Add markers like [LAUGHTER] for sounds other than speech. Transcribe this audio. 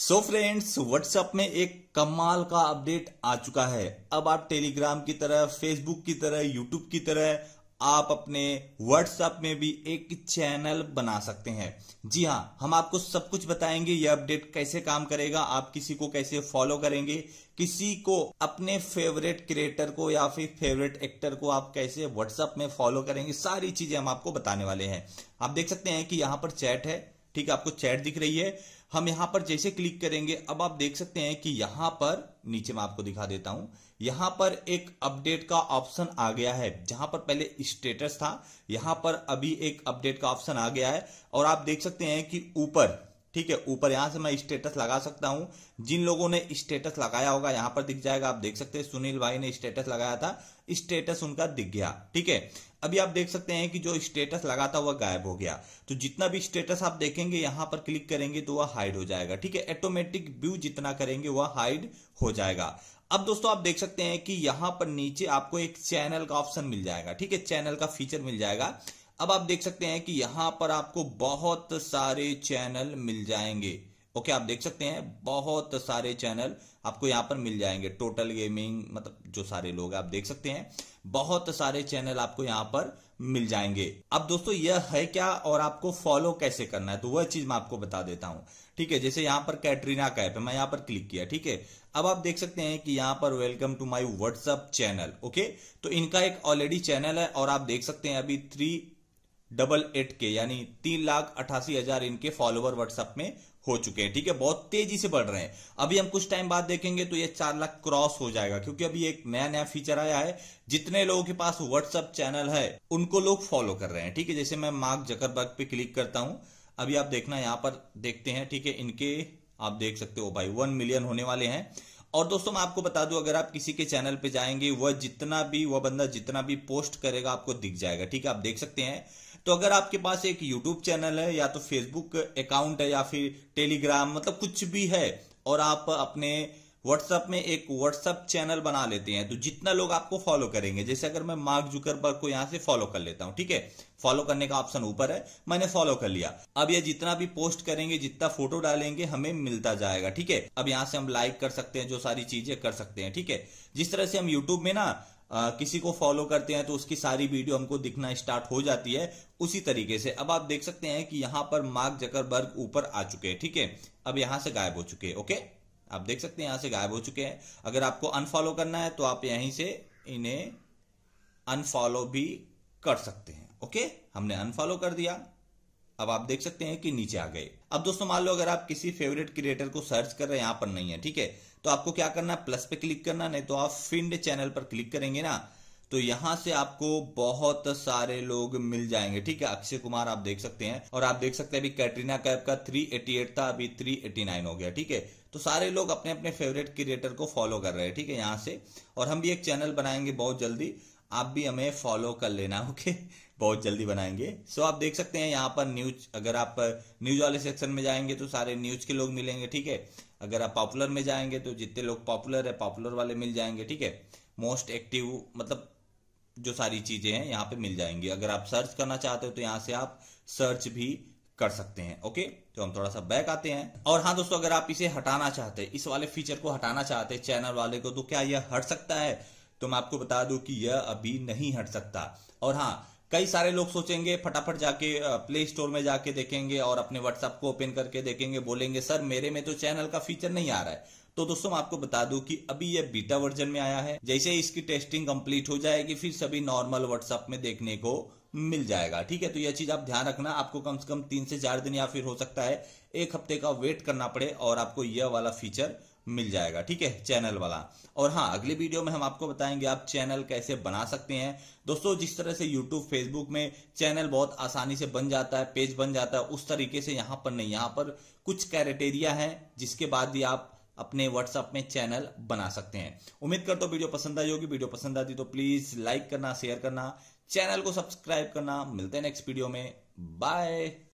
so friends WhatsApp में एक कमाल का अपडेट आ चुका है अब आप टेलीग्राम की तरह फेसबुक की तरह यूट्यूब की तरह आप अपने व्हाट्सएप में भी एक चैनल बना सकते हैं जी हाँ हम आपको सब कुछ बताएंगे यह अपडेट कैसे काम करेगा आप किसी को कैसे फॉलो करेंगे किसी को अपने फेवरेट क्रिएटर को या फिर फेवरेट एक्टर को आप कैसे व्हाट्सएप में फॉलो करेंगे सारी चीजें हम आपको बताने वाले हैं आप देख सकते हैं कि यहाँ पर चैट है ठीक है आपको चैट दिख रही है हम यहां पर जैसे क्लिक करेंगे अब आप देख सकते हैं कि यहां पर नीचे मैं आपको दिखा देता हूं यहां पर एक अपडेट का ऑप्शन आ गया है जहां पर पहले स्टेटस था यहां पर अभी एक अपडेट का ऑप्शन आ गया है और आप देख सकते हैं कि ऊपर ठीक है ऊपर यहां से मैं स्टेटस लगा सकता हूं जिन लोगों ने स्टेटस लगाया होगा यहां पर दिख जाएगा आप देख सकते हैं सुनील भाई ने स्टेटस लगाया था स्टेटस उनका दिख गया ठीक है अभी आप देख सकते हैं कि जो स्टेटस लगा था वह गायब हो गया तो जितना भी स्टेटस आप देखेंगे यहां पर क्लिक करेंगे तो वह हाइड हो जाएगा ठीक है ऑटोमेटिक व्यू जितना करेंगे वह हाइड हो जाएगा अब दोस्तों आप देख सकते हैं कि यहां पर नीचे आपको एक चैनल का ऑप्शन मिल जाएगा ठीक है चैनल का फीचर मिल जाएगा अब आप देख सकते हैं कि यहां पर आपको बहुत सारे चैनल मिल जाएंगे ओके आप देख सकते हैं बहुत सारे चैनल आपको यहां पर मिल जाएंगे टोटल गेमिंग मतलब जो सारे लोग आप देख सकते हैं बहुत सारे चैनल आपको यहां पर मिल जाएंगे अब दोस्तों यह है क्या और आपको फॉलो कैसे करना है तो वह चीज मैं आपको बता देता हूं ठीक है जैसे यहां पर कैटरीना का ऐप है मैं यहां पर क्लिक किया ठीक है अब आप देख सकते हैं कि यहां पर welcome to my WhatsApp channel okay तो इनका एक ऑलरेडी चैनल है और आप देख सकते हैं अभी थ्री डबल एट के यानी तीन लाख अठासी हजार इनके फॉलोवर व्हाट्सएप में हो चुके हैं ठीक है बहुत तेजी से बढ़ रहे हैं अभी हम कुछ टाइम बाद देखेंगे तो ये चार लाख क्रॉस हो जाएगा क्योंकि अभी एक नया नया फीचर आया है जितने लोगों के पास व्हाट्सएप चैनल है उनको लोग फॉलो कर रहे हैं ठीक है जैसे मैं मार्क जकरबर्ग पे क्लिक करता हूं अभी आप देखना यहां पर देखते हैं ठीक है इनके आप देख सकते हो भाई वन मिलियन होने वाले हैं और दोस्तों मैं आपको बता दूं अगर आप किसी के चैनल पे जाएंगे वह जितना भी वह बंदा जितना भी पोस्ट करेगा आपको दिख जाएगा ठीक है आप देख सकते हैं तो अगर आपके पास एक यूट्यूब चैनल है या तो फेसबुक अकाउंट है या फिर टेलीग्राम मतलब कुछ भी है और आप अपने व्हाट्सअप में एक व्हाट्सअप चैनल बना लेते हैं तो जितना लोग आपको फॉलो करेंगे जैसे अगर मैं मार्क जुकरबर्ग को यहां से फॉलो कर लेता हूं ठीक है फॉलो करने का ऑप्शन ऊपर है मैंने फॉलो कर लिया अब ये जितना भी पोस्ट करेंगे जितना फोटो डालेंगे हमें मिलता जाएगा ठीक है अब यहां से हम लाइक कर सकते हैं जो सारी चीजें कर सकते हैं ठीक है जिस तरह से हम यूट्यूब में ना आ, किसी को फॉलो करते हैं तो उसकी सारी वीडियो हमको दिखना स्टार्ट हो जाती है उसी तरीके से अब आप देख सकते हैं कि यहां पर मार्क जकरबर्ग ऊपर आ चुके हैं ठीक है अब यहां से गायब हो चुके हैं ओके आप देख सकते हैं यहां से गायब हो चुके हैं अगर आपको अनफॉलो करना है तो आप यहीं से इन्हें अनफॉलो भी कर सकते हैं ओके हमने अनफॉलो कर दिया अब आप देख सकते हैं कि नीचे आ गए अब दोस्तों मान लो अगर आप किसी फेवरेट क्रिएटर को सर्च कर रहे हैं यहां पर नहीं है ठीक है तो आपको क्या करना है प्लस पे क्लिक करना नहीं तो आप फिंड चैनल पर क्लिक करेंगे ना तो यहां से आपको बहुत सारे लोग मिल जाएंगे ठीक है अक्षय कुमार आप देख सकते हैं और आप देख सकते हैं अभी कैटरीना कैब का 388 था अभी 389 हो गया ठीक है तो सारे लोग अपने अपने फेवरेट क्रिएटर को फॉलो कर रहे हैं ठीक है यहां से और हम भी एक चैनल बनाएंगे बहुत जल्दी आप भी हमें फॉलो कर लेना ओके [LAUGHS] बहुत जल्दी बनाएंगे सो आप देख सकते हैं यहाँ पर न्यूज अगर आप न्यूज वाले सेक्शन में जाएंगे तो सारे न्यूज के लोग मिलेंगे ठीक है अगर आप पॉपुलर में जाएंगे तो जितने लोग पॉपुलर है पॉपुलर वाले मिल जाएंगे ठीक है मोस्ट एक्टिव मतलब जो सारी चीजें हैं यहाँ पे मिल जाएंगी अगर आप सर्च करना चाहते हो तो यहाँ से आप सर्च भी कर सकते हैं ओके तो हम थोड़ा सा बैक आते हैं और हाँ दोस्तों अगर आप इसे हटाना चाहते हैं इस वाले फीचर को हटाना चाहते हैं चैनल वाले को तो क्या यह हट सकता है तो मैं आपको बता दूं कि यह अभी नहीं हट सकता और हाँ कई सारे लोग सोचेंगे फटाफट जाके प्ले स्टोर में जाके देखेंगे और अपने व्हाट्सएप को ओपन करके देखेंगे बोलेंगे सर मेरे में तो चैनल का फीचर नहीं आ रहा है तो दोस्तों मैं आपको बता दूं कि अभी यह बीटा वर्जन में आया है जैसे इसकी टेस्टिंग कंप्लीट हो जाएगी फिर सभी नॉर्मल व्हाट्सएप में देखने को मिल जाएगा ठीक है तो यह चीज आप ध्यान रखना आपको कम से कम तीन से चार दिन या फिर हो सकता है एक हफ्ते का वेट करना पड़े और आपको यह वाला फीचर मिल जाएगा ठीक है चैनल वाला और हाँ अगले वीडियो में हम आपको बताएंगे आप चैनल कैसे बना सकते हैं दोस्तों जिस तरह से YouTube Facebook में चैनल बहुत आसानी से बन जाता है पेज बन जाता है उस तरीके से यहाँ पर नहीं यहाँ पर कुछ क्राइटेरिया है जिसके बाद ही आप अपने व्हाट्सअप में चैनल बना सकते हैं उम्मीद करता तो वीडियो पसंद आई होगी वीडियो पसंद आती तो प्लीज लाइक करना शेयर करना चैनल को सब्सक्राइब करना मिलते हैं नेक्स्ट वीडियो में बाय